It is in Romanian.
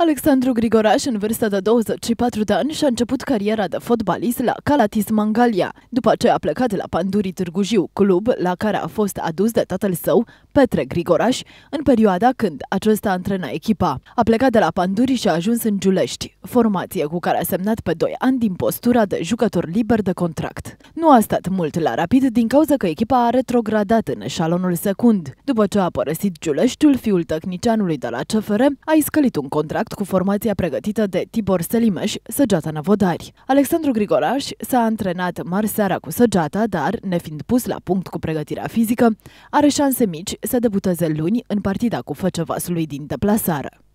Alexandru Grigoraș, în vârstă de 24 de ani, și-a început cariera de fotbalist la Calatis Mangalia. După ce a plecat la Pandurii Târgu Jiu, club la care a fost adus de tatăl său, Petre Grigoraș, în perioada când acesta antrena echipa. A plecat de la Pandurii și a ajuns în Giulești, formație cu care a semnat pe 2 ani din postura de jucător liber de contract. Nu a stat mult la rapid din cauza că echipa a retrogradat în eșalonul secund. După ce a părăsit Giuleștiul, fiul tehnicianului de la CFR a iscălit un contract cu formația pregătită de Tibor Selimeș, Săgeata Navodari. Alexandru Grigoraș s-a antrenat mari seara cu Săgeata, dar, nefiind pus la punct cu pregătirea fizică, are șanse mici să debuteze luni în partida cu Făcevasului din deplasare.